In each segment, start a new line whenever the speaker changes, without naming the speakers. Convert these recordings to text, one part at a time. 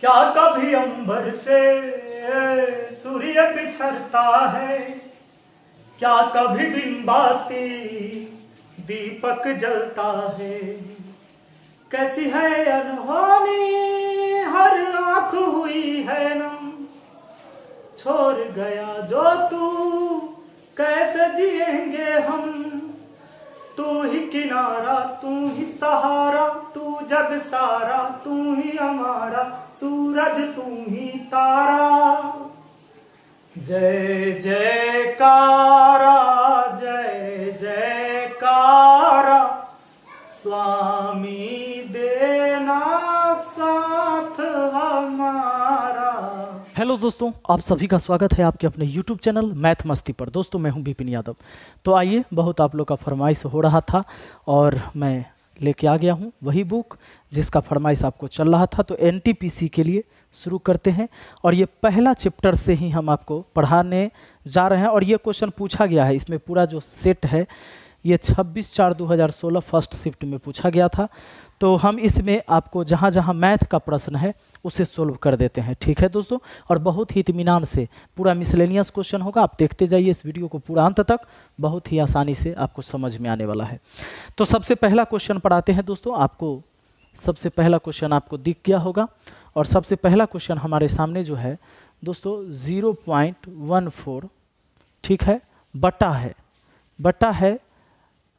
क्या कभी अंबर से सूर्य बिछरता है क्या कभी बिंबाती दीपक जलता है कैसी है अनहोनी हर आंख हुई है नम छोड़ गया जो तू कैसे जिएंगे हम तू ही किनारा तू ही सहारा तू जग सारा तू ही हमारा सूरज तुम ही तारा जय जय कारा जय जय कारा स्वामी देना साथ हमारा हेलो दोस्तों आप सभी का स्वागत है आपके अपने यूट्यूब चैनल मैथ मस्ती पर दोस्तों मैं हूं विपिन यादव तो आइए बहुत आप लोग का फरमाइश हो रहा था और मैं लेके आ गया हूँ वही बुक जिसका फरमाइश आपको चल रहा था तो एन के लिए शुरू करते हैं और ये पहला चैप्टर से ही हम आपको पढ़ाने जा रहे हैं और ये क्वेश्चन पूछा गया है इसमें पूरा जो सेट है ये 26 चार 2016 फर्स्ट शिफ्ट में पूछा गया था तो हम इसमें आपको जहाँ जहाँ मैथ का प्रश्न है उसे सोल्व कर देते हैं ठीक है दोस्तों और बहुत ही इतमान से पूरा मिसलेनियस क्वेश्चन होगा आप देखते जाइए इस वीडियो को पूरा अंत तक बहुत ही आसानी से आपको समझ में आने वाला है तो सबसे पहला क्वेश्चन पढ़ाते हैं दोस्तों आपको सबसे पहला क्वेश्चन आपको दिख गया होगा और सबसे पहला क्वेश्चन हमारे सामने जो है दोस्तों ज़ीरो पॉइंट वन फोर ठीक है बटा है बटा है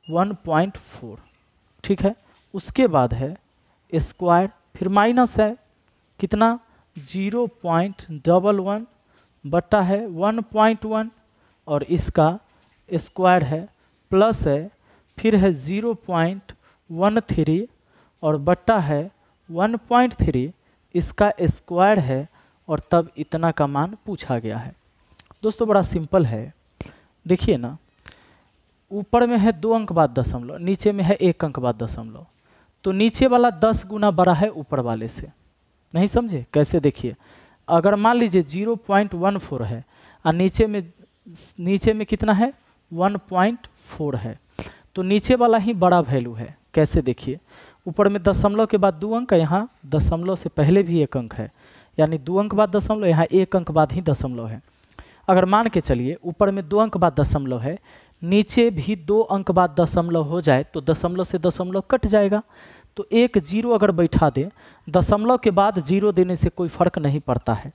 वन पॉइंट फोर ठीक है उसके बाद है स्क्वायर फिर माइनस है कितना जीरो पॉइंट डबल वन बट्टा है वन पॉइंट वन और इसका स्क्वायर है प्लस है फिर है ज़ीरो पॉइंट वन थ्री और बट्टा है वन पॉइंट थ्री इसका स्क्वायर है और तब इतना का मान पूछा गया है दोस्तों बड़ा सिंपल है देखिए ना ऊपर में है दो अंक बाद दशमलव नीचे में है एक अंक बाद दशमलव तो नीचे वाला दस गुना बड़ा है ऊपर वाले से नहीं समझे कैसे देखिए अगर मान लीजिए जीरो पॉइंट वन फोर है और नीचे में नीचे में कितना है वन पॉइंट फोर है तो नीचे वाला ही बड़ा वैल्यू है कैसे देखिए ऊपर में दशमलव के बाद दो अंक यहाँ दशमलव से पहले भी एक अंक है यानी दो अंक बाद दशमलव यहाँ एक अंक बाद ही दशमलव है अगर मान के चलिए ऊपर में दो अंक बाद दशमलव है नीचे भी दो अंक बाद दशमलव हो जाए तो दशमलव से दशमलव कट जाएगा तो एक जीरो अगर बैठा दे दशमलव के बाद जीरो देने से कोई फर्क नहीं पड़ता है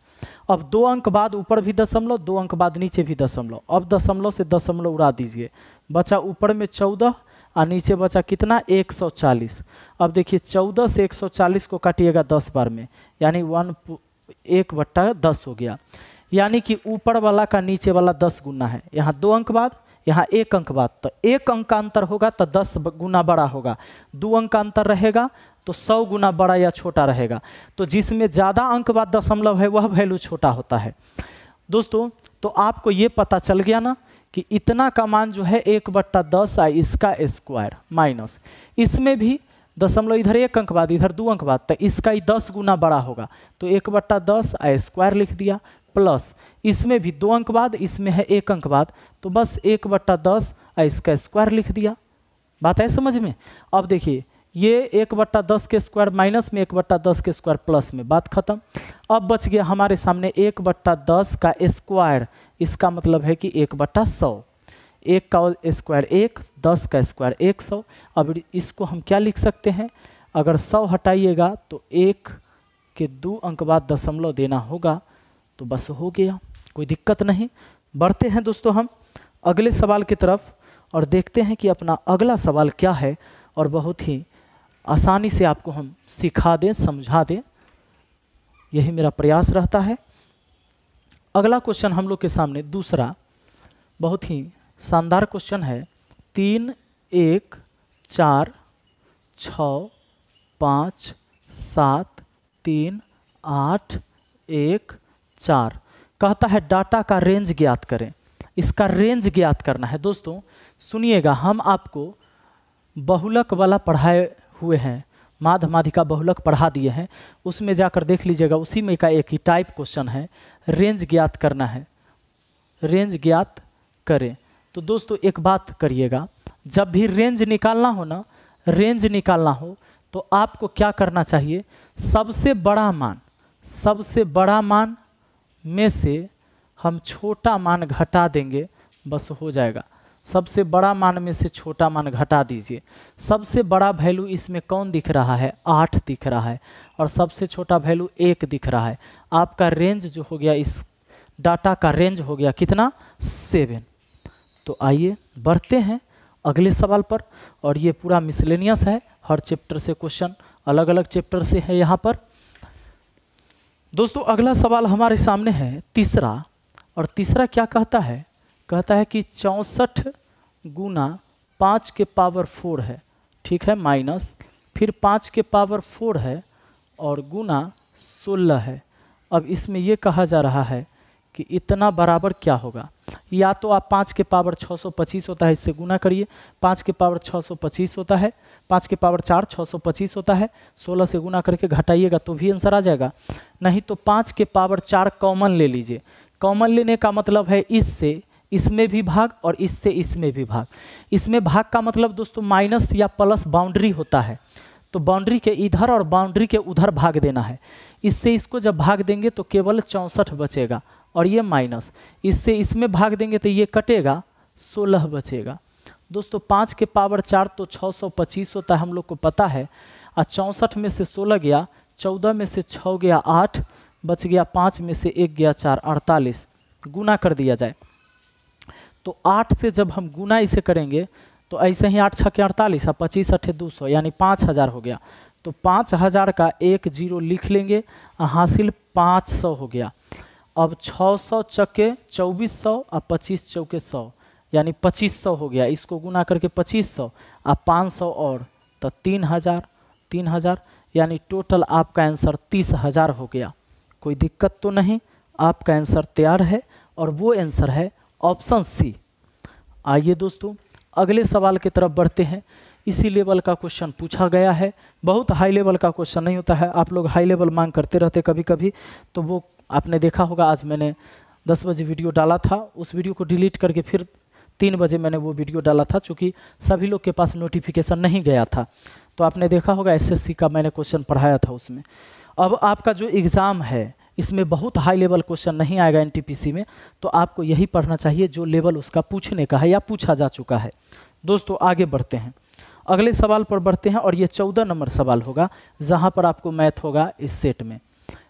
अब दो अंक बाद ऊपर भी दशमलव दो अंक बाद नीचे भी दशमलव अब दशमलव से दशमलव उड़ा दीजिए बचा ऊपर में चौदह और नीचे बचा कितना 140 अब देखिए 14 से 140 को काटिएगा 10 बार में यानी वन एक बट्टा दस हो गया यानी कि ऊपर वाला का नीचे वाला दस गुना है यहाँ दो अंक बाद यहाँ एक अंक बात तो एक अंक का अंतर होगा तो दस गुना बड़ा होगा दो अंक का अंतर रहेगा तो सौ गुना बड़ा या छोटा रहेगा तो जिसमें ज़्यादा अंक बाद दशमलव है वह वैल्यू छोटा होता है दोस्तों तो आपको ये पता चल गया ना कि इतना का मान जो है एक बट्टा दस आ इसका स्क्वायर माइनस इसमें भी दशमलव इधर एक अंक बाद इधर दो अंक बाद तो इसका ही दस गुना बड़ा होगा तो एक बट्टा दस आ स्क्वायर लिख दिया प्लस इसमें भी दो अंक बाद इसमें है एक अंक बाद तो बस एक बट्टा दस और इसका स्क्वायर लिख दिया बात है समझ में अब देखिए ये एक बट्टा दस के स्क्वायर माइनस में एक बट्टा दस के स्क्वायर प्लस में बात खत्म अब बच गया हमारे सामने एक बट्टा दस का स्क्वायर इसका मतलब है कि एक बट्टा सौ एक का स्क्वायर एक दस का स्क्वायर एक सौ अब इसको हम क्या लिख सकते हैं अगर सौ हटाइएगा तो एक के दो अंक बाद दशमलव देना होगा तो बस हो गया कोई दिक्कत नहीं बढ़ते हैं दोस्तों हम अगले सवाल की तरफ और देखते हैं कि अपना अगला सवाल क्या है और बहुत ही आसानी से आपको हम सिखा दें समझा दें यही मेरा प्रयास रहता है अगला क्वेश्चन हम लोग के सामने दूसरा बहुत ही शानदार क्वेश्चन है तीन एक चार छ पाँच सात तीन आठ एक चार कहता है डाटा का रेंज ज्ञात करें इसका रेंज ज्ञात करना है दोस्तों सुनिएगा हम आपको बहुलक वाला पढ़ाए हुए हैं माध माधिका बहुलक पढ़ा दिए हैं उसमें जाकर देख लीजिएगा उसी में का एक ही टाइप क्वेश्चन है रेंज ज्ञात करना है रेंज ज्ञात करें तो दोस्तों एक बात करिएगा जब भी रेंज निकालना हो ना रेंज निकालना हो तो आपको क्या करना चाहिए सबसे बड़ा मान सबसे बड़ा मान में से हम छोटा मान घटा देंगे बस हो जाएगा सबसे बड़ा मान में से छोटा मान घटा दीजिए सबसे बड़ा वैल्यू इसमें कौन दिख रहा है आठ दिख रहा है और सबसे छोटा वैल्यू एक दिख रहा है आपका रेंज जो हो गया इस डाटा का रेंज हो गया कितना सेवन तो आइए बढ़ते हैं अगले सवाल पर और ये पूरा मिसलेनियस है हर चैप्टर से क्वेश्चन अलग अलग चैप्टर से है यहाँ पर दोस्तों अगला सवाल हमारे सामने है तीसरा और तीसरा क्या कहता है कहता है कि चौंसठ गुना पाँच के पावर फोर है ठीक है माइनस फिर पाँच के पावर फोर है और गुना सोलह है अब इसमें यह कहा जा रहा है कि इतना बराबर क्या होगा या तो आप पाँच के पावर 625 होता है इससे गुना करिए पाँच के पावर 625 होता है पाँच के पावर चार 625 होता है 16 से गुना करके घटाइएगा तो भी आंसर आ जाएगा नहीं तो पाँच के पावर चार कॉमन ले लीजिए कॉमन लेने का मतलब है इससे इसमें भी भाग और इससे इसमें भी भाग इसमें भाग का मतलब दोस्तों माइनस या प्लस बाउंड्री होता है तो बाउंड्री के इधर और बाउंड्री के उधर भाग देना है इससे इसको जब भाग देंगे तो केवल चौंसठ बचेगा और ये माइनस इससे इसमें भाग देंगे तो ये कटेगा सोलह बचेगा दोस्तों पाँच के पावर चार तो छः सौ पच्चीस होता है हम लोग को पता है और चौंसठ में से सोलह गया चौदह में से छः गया आठ बच गया पाँच में से एक गया चार अड़तालीस गुना कर दिया जाए तो आठ से जब हम गुना इसे करेंगे तो ऐसे ही आठ छः के अड़तालीस और पच्चीस अठे दो सौ यानी पाँच हज़ार हो गया तो पाँच हज़ार का एक जीरो लिख लेंगे हासिल पाँच सौ हो गया अब 600 चक्के 2400 और 25 चौके 100 यानी 2500 हो गया इसको गुना करके 2500 और 500 और तो 3000 3000 यानी टोटल आपका आंसर 30000 हो गया कोई दिक्कत तो नहीं आपका आंसर तैयार है और वो आंसर है ऑप्शन सी आइए दोस्तों अगले सवाल की तरफ बढ़ते हैं इसी लेवल का क्वेश्चन पूछा गया है बहुत हाई लेवल का क्वेश्चन नहीं होता है आप लोग हाई लेवल मांग करते रहते कभी कभी तो वो आपने देखा होगा आज मैंने दस बजे वीडियो डाला था उस वीडियो को डिलीट करके फिर तीन बजे मैंने वो वीडियो डाला था चूँकि सभी लोग के पास नोटिफिकेशन नहीं गया था तो आपने देखा होगा एस का मैंने क्वेश्चन पढ़ाया था उसमें अब आपका जो एग्ज़ाम है इसमें बहुत हाई लेवल क्वेश्चन नहीं आएगा एनटीपीसी में तो आपको यही पढ़ना चाहिए जो लेवल उसका पूछने का है या पूछा जा चुका है दोस्तों आगे बढ़ते हैं अगले सवाल पर बढ़ते हैं और ये चौदह नंबर सवाल होगा जहाँ पर आपको मैथ होगा इस सेट में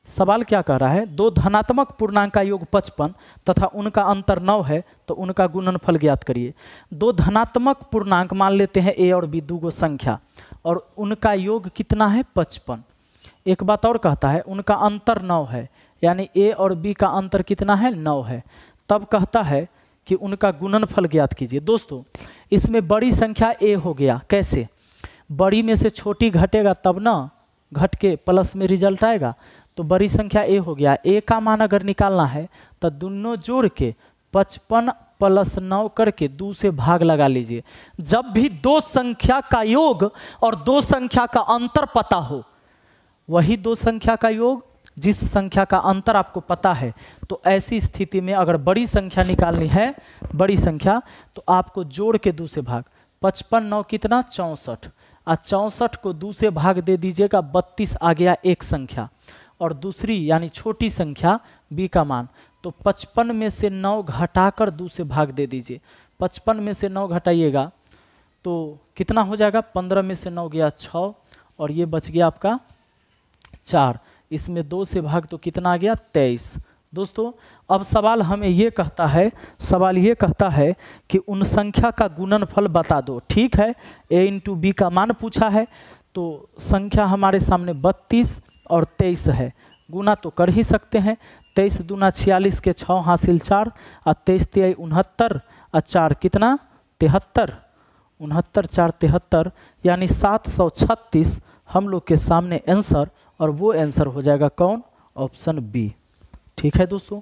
सवाल क्या कह रहा है दो धनात्मक पूर्णांक का योग पचपन तथा उनका अंतर नौ है तो उनका गुणनफल ज्ञात करिए दो धनात्मक पूर्णांक मान लेते हैं ए और बी दो गो संख्या और उनका योग कितना है पचपन एक बात और कहता है उनका अंतर नौ है यानी ए और बी का अंतर कितना है नौ है तब कहता है कि उनका गुणनफल ज्ञात कीजिए दोस्तों इसमें बड़ी संख्या ए हो गया कैसे बड़ी में से छोटी घटेगा तब ना घट के प्लस में रिजल्ट आएगा तो बड़ी संख्या ए हो गया ए का मान अगर निकालना है तो दोनों जोड़ के पचपन प्लस नौ करके दो से भाग लगा लीजिए जब भी दो संख्या का योग और दो संख्या का अंतर पता हो वही दो संख्या का योग जिस संख्या का अंतर आपको पता है तो ऐसी स्थिति में अगर बड़ी संख्या निकालनी है बड़ी संख्या तो आपको जोड़ के दो से भाग पचपन नौ कितना चौंसठ और चौंसठ को दो से भाग दे दीजिएगा बत्तीस आ गया एक संख्या और दूसरी यानी छोटी संख्या b का मान तो 55 में से 9 घटाकर दो से भाग दे दीजिए 55 में से 9 घटाइएगा तो कितना हो जाएगा 15 में से 9 गया 6 और ये बच गया आपका चार इसमें दो से भाग तो कितना आ गया तेईस दोस्तों अब सवाल हमें ये कहता है सवाल ये कहता है कि उन संख्या का गुणनफल बता दो ठीक है ए इंटू बी का मान पूछा है तो संख्या हमारे सामने बत्तीस और तेईस है गुना तो कर ही सकते हैं तेईस दुना छियालीस के छः हासिल चार और तेईस तेई उनहत्तर और चार कितना तिहत्तर उनहत्तर चार तिहत्तर यानी सात सौ छत्तीस हम लोग के सामने आंसर और वो आंसर हो जाएगा कौन ऑप्शन बी ठीक है दोस्तों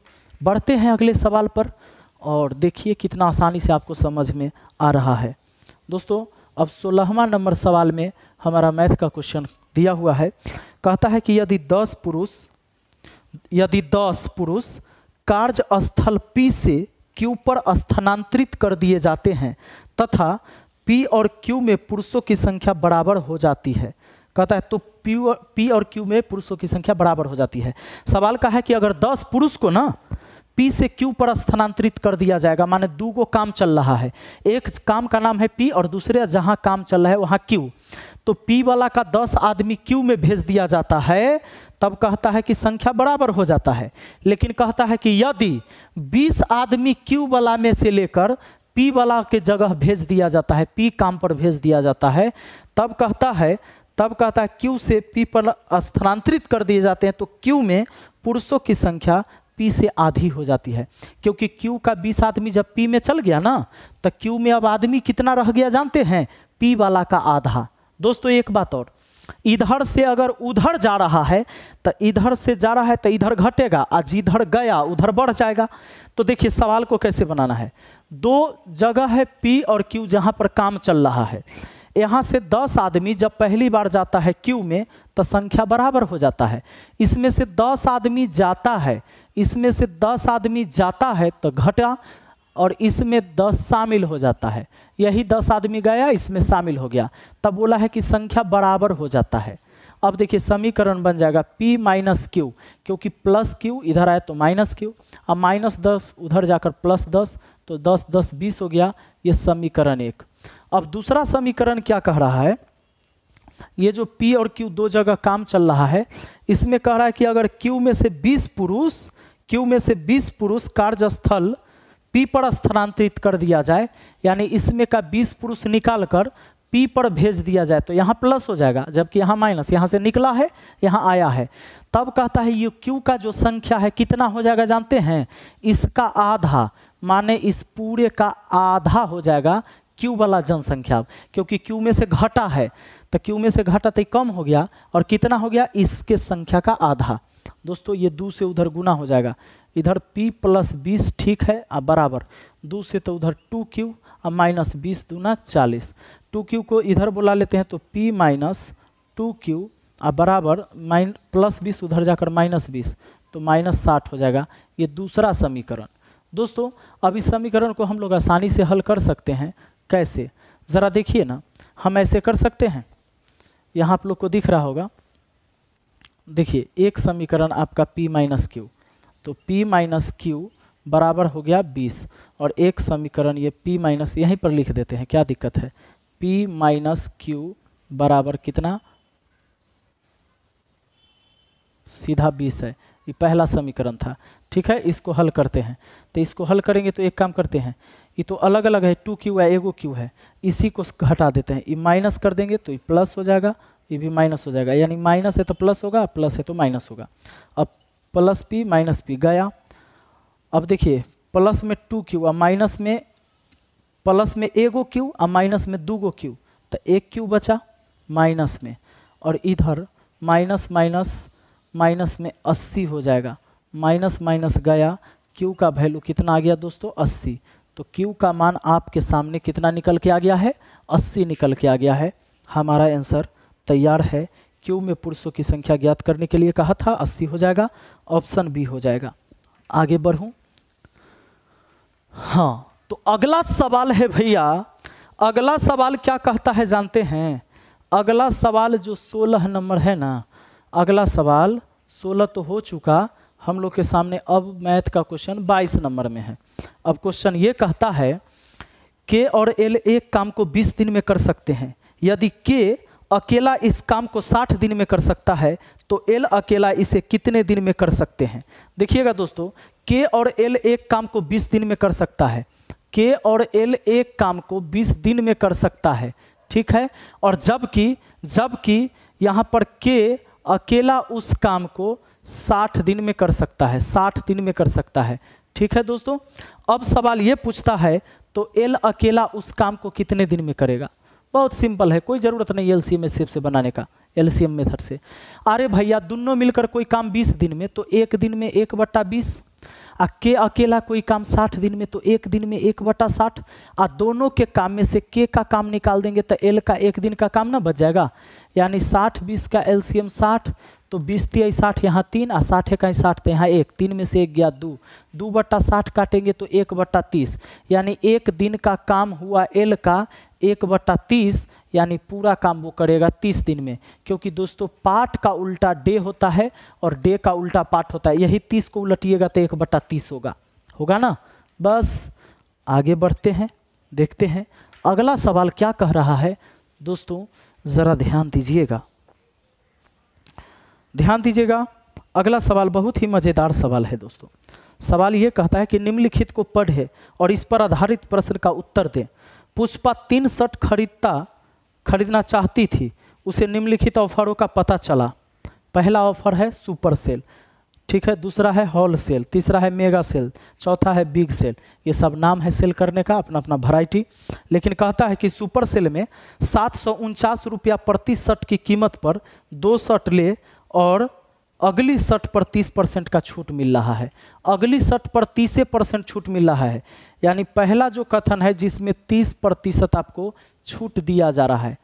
बढ़ते हैं अगले सवाल पर और देखिए कितना आसानी से आपको समझ में आ रहा है दोस्तों अब सोलहवा नंबर सवाल में हमारा मैथ का क्वेश्चन दिया हुआ है कहता है कि यदि दस पुरुष यदि दस पुरुष कार्यस्थल पी से क्यू पर स्थानांतरित कर दिए जाते हैं तथा पी और क्यू में पुरुषों की संख्या बराबर हो जाती है कहता है तो पी और पी और क्यू में पुरुषों की संख्या बराबर हो जाती है सवाल का है कि अगर दस पुरुष को ना पी से क्यू पर स्थानांतरित कर दिया जाएगा माने दो गो काम चल रहा है एक काम का नाम है पी और दूसरे जहां काम चल रहा है वहां क्यू तो पी वाला का दस आदमी क्यू में भेज दिया जाता है तब कहता है कि संख्या बराबर हो जाता है लेकिन कहता है कि यदि बीस आदमी क्यू वाला में से लेकर पी वाला के जगह भेज दिया जाता है पी काम पर भेज दिया जाता है तब कहता है तब कहता है क्यू से पी पर स्थानांतरित कर दिए जाते हैं तो क्यू में पुरुषों की संख्या पी से आधी हो जाती है क्योंकि क्यू का बीस आदमी जब पी में चल गया ना तो क्यू में अब आदमी कितना रह गया जानते हैं पी वाला का आधा दोस्तों एक बात और इधर से अगर उधर जा रहा है तो इधर से जा रहा है तो इधर घटेगा और जिधर गया उधर बढ़ जाएगा तो देखिए सवाल को कैसे बनाना है दो जगह है पी और क्यू जहाँ पर काम चल रहा है यहाँ से दस आदमी जब पहली बार जाता है क्यू में तो संख्या बराबर हो जाता है इसमें से दस आदमी जाता है इसमें से दस आदमी जाता है तो घटा और इसमें दस शामिल हो जाता है यही दस आदमी गया इसमें शामिल हो गया तब बोला है कि संख्या बराबर हो जाता है अब देखिए समीकरण बन जाएगा p माइनस क्यू क्योंकि प्लस क्यू इधर आए तो माइनस क्यू अब माइनस दस उधर जाकर प्लस दस तो दस दस बीस हो गया ये समीकरण एक अब दूसरा समीकरण क्या कह रहा है ये जो P और Q दो जगह काम चल रहा है इसमें कह रहा है कि अगर Q में से 20 पुरुष Q में से 20 पुरुष कार्यस्थल P पर स्थानांतरित कर दिया जाए यानी इसमें का 20 पुरुष निकाल कर P पर भेज दिया जाए तो यहाँ प्लस हो जाएगा जबकि यहाँ माइनस यहाँ से निकला है यहाँ आया है तब कहता है ये Q का जो संख्या है कितना हो जाएगा जानते हैं इसका आधा माने इस पूरे का आधा हो जाएगा क्यू वाला जनसंख्या क्योंकि क्यू में से घटा है तो क्यू में से घटा तो कम हो गया और कितना हो गया इसके संख्या का आधा दोस्तों ये दो से उधर गुना हो जाएगा इधर p प्लस बीस ठीक है और बराबर दो से तो उधर टू क्यू और माइनस बीस दूना चालीस टू क्यू को इधर बुला लेते हैं तो p माइनस टू क्यू और बराबर माइन प्लस बीस उधर जाकर माइनस बीस तो माइनस साठ हो जाएगा ये दूसरा समीकरण दोस्तों अब इस समीकरण को हम लोग आसानी से हल कर सकते हैं कैसे ज़रा देखिए ना हम ऐसे कर सकते हैं यहाँ आप लोग को दिख रहा होगा देखिए एक समीकरण आपका p माइनस क्यू तो p माइनस क्यू बराबर हो गया 20 और एक समीकरण ये p माइनस यहीं पर लिख देते हैं क्या दिक्कत है p माइनस क्यू बराबर कितना सीधा 20 है ये पहला समीकरण था ठीक है इसको हल करते हैं तो इसको हल करेंगे तो एक काम करते हैं ये तो अलग अलग है टू क्यू है एगो क्यू है इसी को हटा देते हैं ये माइनस कर देंगे तो ये प्लस हो जाएगा ये भी माइनस हो जाएगा यानी माइनस है तो प्लस होगा प्लस है तो माइनस होगा अब प्लस पी माइनस पी गया अब देखिए प्लस में टू क्यू और माइनस में प्लस में ए गो क्यू और माइनस में दू गो क्यू तो एक क्यू बचा माइनस में और इधर माइनस माइनस माइनस में अस्सी हो जाएगा माइनस माइनस गया क्यू का वैल्यू कितना आ गया दोस्तों अस्सी तो Q का मान आपके सामने कितना निकल के आ गया है 80 निकल के आ गया है हमारा आंसर तैयार है Q में पुरुषों की संख्या ज्ञात करने के लिए कहा था 80 हो जाएगा ऑप्शन बी हो जाएगा आगे बढ़ूं हाँ तो अगला सवाल है भैया अगला सवाल क्या कहता है जानते हैं अगला सवाल जो सोलह नंबर है ना अगला सवाल सोलह तो हो चुका हम लोग के सामने अब मैथ का क्वेश्चन 22 नंबर में है अब क्वेश्चन ये कहता है के और एल एक काम को 20 दिन में कर सकते हैं यदि के अकेला इस काम को 60 दिन में कर सकता है तो एल अकेला इसे कितने दिन में कर सकते हैं देखिएगा दोस्तों के और एल एक काम को 20 दिन में कर सकता है के और एल एक काम को 20 दिन में कर सकता है ठीक है और जबकि जबकि यहाँ पर के अकेला उस काम को साठ दिन में कर सकता है साठ दिन में कर सकता है ठीक है दोस्तों अब सवाल ये पूछता है तो एल अकेला उस काम को कितने दिन में करेगा बहुत सिंपल है कोई ज़रूरत नहीं एल सी एम से बनाने का एल सी एम मेथड से अरे भैया दोनों मिलकर कोई काम बीस दिन में तो एक दिन में एक बट्टा बीस के अकेला कोई काम साठ दिन में तो एक दिन में एक बटा साठ आ दोनों के काम में से के का काम निकाल देंगे तो एल का एक दिन का काम ना बच जाएगा यानी साठ बीस का एल सी एम साठ तो बीस तिहाई साठ यहाँ तीन और साठ इकाई साठ तो यहाँ एक तीन में से एक गया दो दो बट्टा साठ काटेंगे तो एक बट्टा तीस यानी एक दिन का काम हुआ एल का एक बट्टा तीस यानी पूरा काम वो करेगा तीस दिन में क्योंकि दोस्तों पाठ का उल्टा डे होता है और डे का उल्टा पाठ होता है यही तीस को उलटिएगा तो एक बटा तीस होगा होगा ना बस आगे बढ़ते हैं देखते हैं अगला सवाल क्या कह रहा है दोस्तों ज़रा ध्यान दीजिएगा ध्यान दीजिएगा अगला सवाल बहुत ही मज़ेदार सवाल है दोस्तों सवाल ये कहता है कि निम्नलिखित को पढ़े और इस पर आधारित प्रश्न का उत्तर दें पुष्पा तीन शर्ट खरीदता खरीदना चाहती थी उसे निम्नलिखित ऑफरों का पता चला पहला ऑफर है सुपर सेल ठीक है दूसरा है हॉल सेल तीसरा है मेगा सेल चौथा है बिग सेल ये सब नाम है सेल करने का अपना अपना वैरायटी लेकिन कहता है कि सुपर सेल में सात सौ उनचास रुपया प्रति शर्ट की कीमत पर दो शर्ट ले और अगली शर्ट पर तीस परसेंट का छूट मिल रहा है अगली शर्ट पर तीस परसेंट छूट मिल रहा है यानी पहला जो कथन है जिसमें तीस प्रतिशत आपको छूट दिया जा रहा है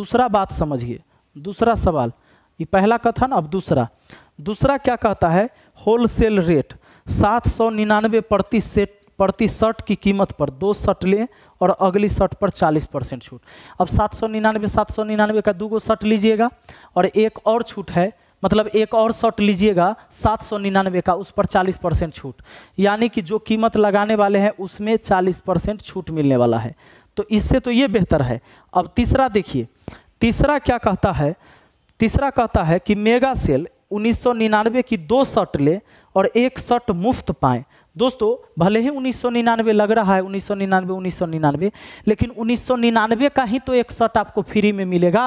दूसरा बात समझिए दूसरा सवाल ये पहला कथन अब दूसरा दूसरा क्या कहता है होलसेल रेट सात सौ निन्यानवे प्रति सेट प्रति शर्ट की कीमत पर दो शर्ट लें और अगली शर्ट पर 40 परसेंट छूट अब सात सौ निन्यानवे सात सौ निन्यानवे का दो गो शर्ट लीजिएगा और एक और छूट है मतलब एक और शर्ट लीजिएगा सात सौ निन्यानवे का उस पर चालीस परसेंट छूट यानी कि जो कीमत लगाने वाले हैं उसमें चालीस परसेंट छूट मिलने वाला है तो इससे तो ये बेहतर है अब तीसरा देखिए तीसरा क्या कहता है तीसरा कहता है कि मेगा सेल 1999 की दो शर्ट ले और एक शर्ट मुफ्त पाए दोस्तों भले ही 1999 लग रहा है 1999 निन्यानवे लेकिन 1999 का ही तो एक शर्ट आपको फ्री में मिलेगा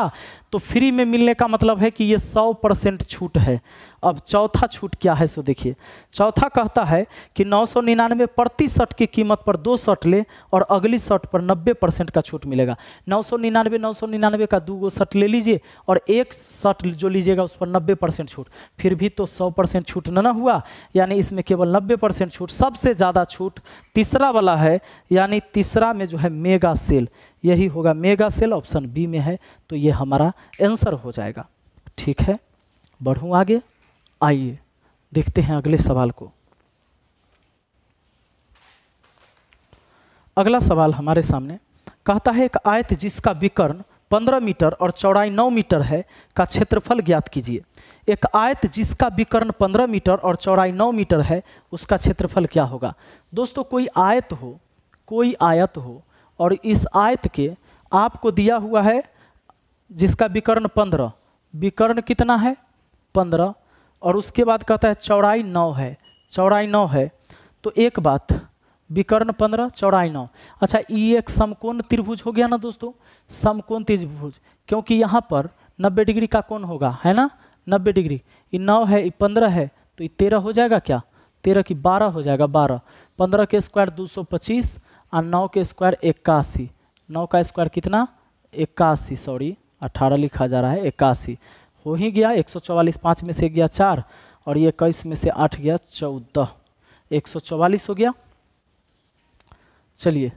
तो फ्री में मिलने का मतलब है कि ये 100 परसेंट छूट है अब चौथा छूट क्या है सो देखिए चौथा कहता है कि नौ सौ निन्यानवे प्रति शर्ट की कीमत पर दो शर्ट ले और अगली शर्ट पर नब्बे परसेंट का छूट मिलेगा नौ सौ निन्यानवे नौ सौ निन्यानवे का दो गो शर्ट ले लीजिए और एक शर्ट जो लीजिएगा उस पर नब्बे परसेंट छूट फिर भी तो सौ परसेंट छूट न ना हुआ यानी इसमें केवल नब्बे परसेंट छूट सबसे ज़्यादा छूट तीसरा वाला है यानी तीसरा में जो है मेगा सेल यही होगा मेगा सेल ऑप्शन बी में है तो ये हमारा आंसर हो जाएगा ठीक है बढ़ूँ आगे आइए देखते हैं अगले सवाल को अगला सवाल हमारे सामने कहता है एक आयत जिसका विकर्ण 15 मीटर और चौड़ाई 9 मीटर है का क्षेत्रफल ज्ञात कीजिए एक आयत जिसका विकर्ण 15 मीटर और चौड़ाई 9 मीटर है उसका क्षेत्रफल क्या होगा दोस्तों कोई आयत हो कोई आयत हो और इस आयत के आपको दिया हुआ है जिसका विकर्ण 15 विकर्ण कितना है और उसके बाद कहता है चौड़ाई नौ है चौड़ाई नौ है तो एक बात विकर्ण पंद्रह चौड़ाई नौ अच्छा ये एक समकोण त्रिभुज हो गया ना दोस्तों समकोण त्रिभुज क्योंकि यहाँ पर नब्बे डिग्री का कोण होगा है ना नब्बे डिग्री ये नौ है ये पंद्रह है तो ये तेरह हो जाएगा क्या तेरह की बारह हो जाएगा बारह पंद्रह के स्क्वायर दो सौ पच्चीस और नौ के स्क्वायर इक्यासी नौ का स्क्वायर कितना इक्यासी सॉरी अठारह लिखा जा रहा है इक्यासी हो ही गया एक सौ चौवालीस पाँच में से गया चार और ये इक्कीस में से आठ गया चौदह एक सौ चौवालीस हो गया चलिए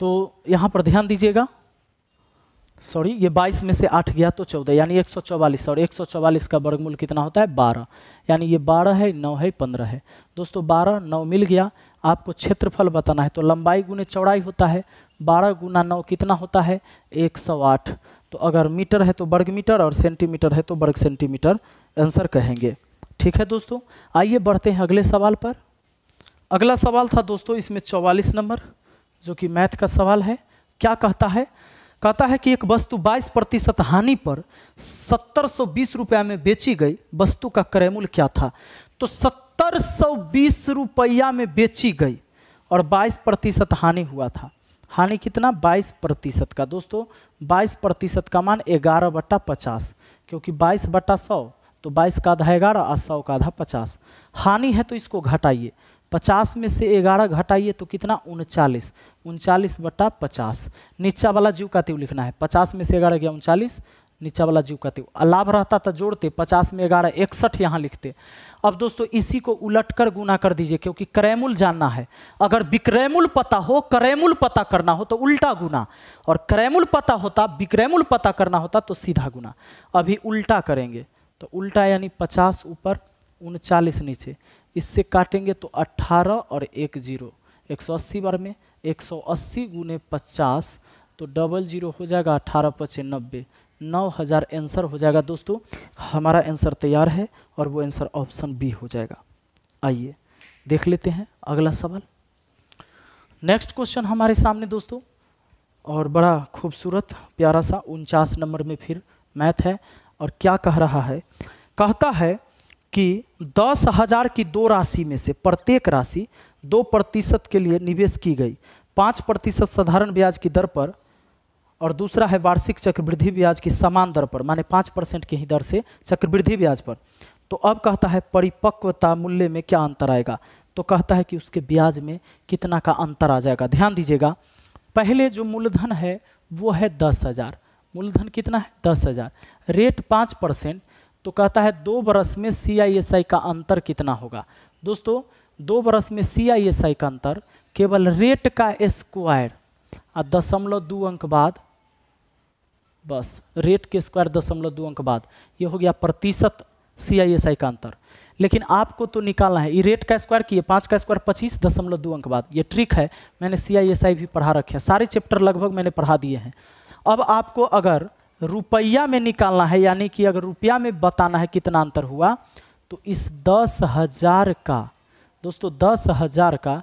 तो यहाँ पर ध्यान दीजिएगा सॉरी ये 22 में से 8 गया तो 14 यानी 144 और 144 का वर्गमूल कितना होता है 12 यानी ये 12 है 9 है 15 है दोस्तों 12 9 मिल गया आपको क्षेत्रफल बताना है तो लंबाई गुने चौड़ाई होता है 12 गुना नौ कितना होता है 108 तो अगर मीटर है तो वर्ग मीटर और सेंटीमीटर है तो वर्ग सेंटीमीटर आंसर कहेंगे ठीक है दोस्तों आइए बढ़ते हैं अगले सवाल पर अगला सवाल था दोस्तों इसमें चौवालीस नंबर जो कि मैथ का सवाल है क्या कहता है कहता है कि एक वस्तु 22 प्रतिशत हानि पर सत्तर सौ बीस रुपया में बेची गई वस्तु का क्रय मूल्य क्या था तो सत्तर सौ बीस रुपया में बेची गई और 22 प्रतिशत हानि हुआ था हानि कितना 22 प्रतिशत का दोस्तों 22 प्रतिशत का मान ग्यारह बट्टा पचास क्योंकि 22 बट्टा सौ तो 22 का आधा ग्यारह और सौ का आधा पचास हानि है तो इसको घटाइए पचास में से ग्यारह घटाइए तो कितना उनचालीस उनचालीस बट्टा पचास नीचा वाला जीव का त्यू लिखना है पचास में से ग्यारह गया उनचालीस नीचा वाला जीव कहते लाभ रहता तो जोड़ते पचास में ग्यारह इकसठ यहाँ लिखते अब दोस्तों इसी को उलट कर गुना कर दीजिए क्योंकि क्रैमुल जानना है अगर विक्रयमूल पता हो क्रयमूल पता करना हो तो उल्टा गुना और क्रयमूल पता होता विक्रयमूल पता करना होता तो सीधा गुना अभी उल्टा करेंगे तो उल्टा यानी पचास ऊपर उनचालीस नीचे इससे काटेंगे तो अट्ठारह और एक जीरो एक सौ अस्सी बार में एक सौ अस्सी गुने पचास तो डबल जीरो हो जाएगा अठारह पचे नब्बे नौ हज़ार आंसर हो जाएगा दोस्तों हमारा आंसर तैयार है और वो आंसर ऑप्शन बी हो जाएगा आइए देख लेते हैं अगला सवाल नेक्स्ट क्वेश्चन हमारे सामने दोस्तों और बड़ा खूबसूरत प्यारा सा उनचास नंबर में फिर मैथ है और क्या कह रहा है कहता है कि दस हजार की दो राशि में से प्रत्येक राशि दो प्रतिशत के लिए निवेश की गई पाँच प्रतिशत साधारण ब्याज की दर पर और दूसरा है वार्षिक चक्रवृद्धि ब्याज की समान दर पर माने पाँच परसेंट की ही दर से चक्रवृद्धि ब्याज पर तो अब कहता है परिपक्वता मूल्य में क्या अंतर आएगा तो कहता है कि उसके ब्याज में कितना का अंतर आ जाएगा ध्यान दीजिएगा पहले जो मूलधन है वो है दस हज़ार मूलधन कितना है दस हज़ार रेट पाँच परसेंट तो कहता है दो बरस में सी आई एस आई का अंतर कितना होगा दोस्तों दो बरस में सी आई एस आई का अंतर केवल रेट का स्क्वायर और दशमलव दो अंक बाद बस रेट के स्क्वायर दशमलव दो अंक बाद ये हो गया प्रतिशत सी आई एस आई का अंतर लेकिन आपको तो निकालना है ये रेट का स्क्वायर किए पाँच का स्क्वायर पच्चीस दशमलव दो अंक बाद ये ट्रिक है मैंने सी आई एस आई भी पढ़ा रखे हैं सारे चैप्टर लगभग मैंने पढ़ा दिए हैं अब आपको अगर रुपया में निकालना है यानी कि अगर रुपया में बताना है कितना अंतर हुआ तो इस दस हज़ार का दोस्तों दस हज़ार का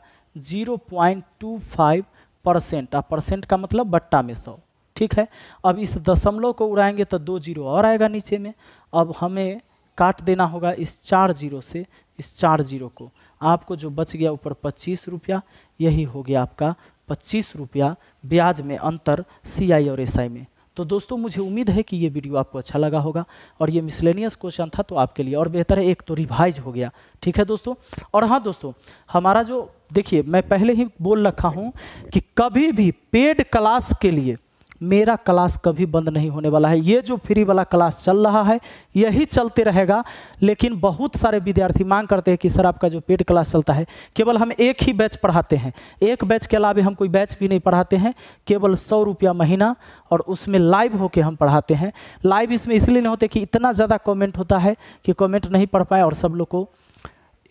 zero point two five percent आ परसेंट का मतलब बट्टा में सौ ठीक है अब इस दशमलव को उड़ाएंगे तो दो जीरो और आएगा नीचे में अब हमें काट देना होगा इस चार जीरो से इस चार जीरो को आपको जो बच गया ऊपर पच्चीस रुपया यही हो गया आपका पच्चीस रुपया ब्याज में अंतर सी और एस में तो दोस्तों मुझे उम्मीद है कि ये वीडियो आपको अच्छा लगा होगा और ये मिसलेनियस क्वेश्चन था तो आपके लिए और बेहतर है एक तो रिवाइज हो गया ठीक है दोस्तों और हाँ दोस्तों हमारा जो देखिए मैं पहले ही बोल रखा हूँ कि कभी भी पेड क्लास के लिए मेरा क्लास कभी बंद नहीं होने वाला है ये जो फ्री वाला क्लास चल रहा है यही चलते रहेगा लेकिन बहुत सारे विद्यार्थी मांग करते हैं कि सर आपका जो पेड क्लास चलता है केवल हम एक ही बैच पढ़ाते हैं एक बैच के अलावा हम कोई बैच भी नहीं पढ़ाते हैं केवल सौ रुपया महीना और उसमें लाइव होके हम पढ़ाते हैं लाइव इसमें इसलिए नहीं होते कि इतना ज़्यादा कॉमेंट होता है कि कॉमेंट नहीं पढ़ पाए और सब लोग को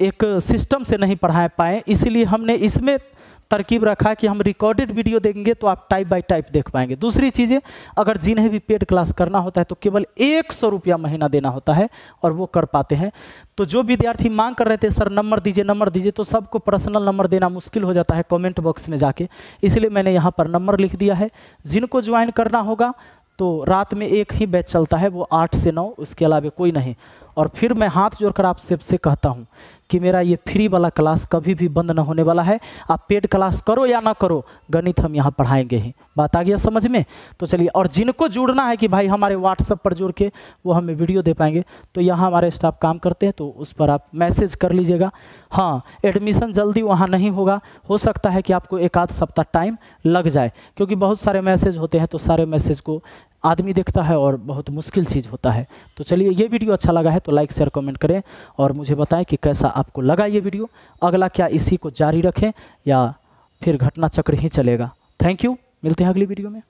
एक सिस्टम से नहीं पढ़ा पाए इसलिए हमने इसमें तरकीब रखा है कि हम रिकॉर्डेड वीडियो देखेंगे तो आप टाइप बाय टाइप देख पाएंगे दूसरी चीज़ें अगर जिन्हें भी पेड क्लास करना होता है तो केवल एक सौ रुपया महीना देना होता है और वो कर पाते हैं तो जो विद्यार्थी मांग कर रहे थे सर नंबर दीजिए नंबर दीजिए तो सबको पर्सनल नंबर देना मुश्किल हो जाता है कॉमेंट बॉक्स में जाके इसलिए मैंने यहाँ पर नंबर लिख दिया है जिनको ज्वाइन करना होगा तो रात में एक ही बैच चलता है वो आठ से नौ उसके अलावा कोई नहीं और फिर मैं हाथ जोड़कर आप सबसे कहता हूँ कि मेरा ये फ्री वाला क्लास कभी भी बंद ना होने वाला है आप पेड क्लास करो या ना करो गणित हम यहाँ पढ़ाएंगे ही बात आ गया समझ में तो चलिए और जिनको जुड़ना है कि भाई हमारे व्हाट्सअप पर जुड़ के वो हमें वीडियो दे पाएंगे तो यहाँ हमारे स्टाफ काम करते हैं तो उस पर आप मैसेज कर लीजिएगा हाँ एडमिशन जल्दी वहाँ नहीं होगा हो सकता है कि आपको एक आध सप्ताह टाइम लग जाए क्योंकि बहुत सारे मैसेज होते हैं तो सारे मैसेज को आदमी देखता है और बहुत मुश्किल चीज़ होता है तो चलिए ये वीडियो अच्छा लगा है तो लाइक शेयर कमेंट करें और मुझे बताएं कि कैसा आपको लगा ये वीडियो अगला क्या इसी को जारी रखें या फिर घटना चक्र ही चलेगा थैंक यू मिलते हैं अगली वीडियो में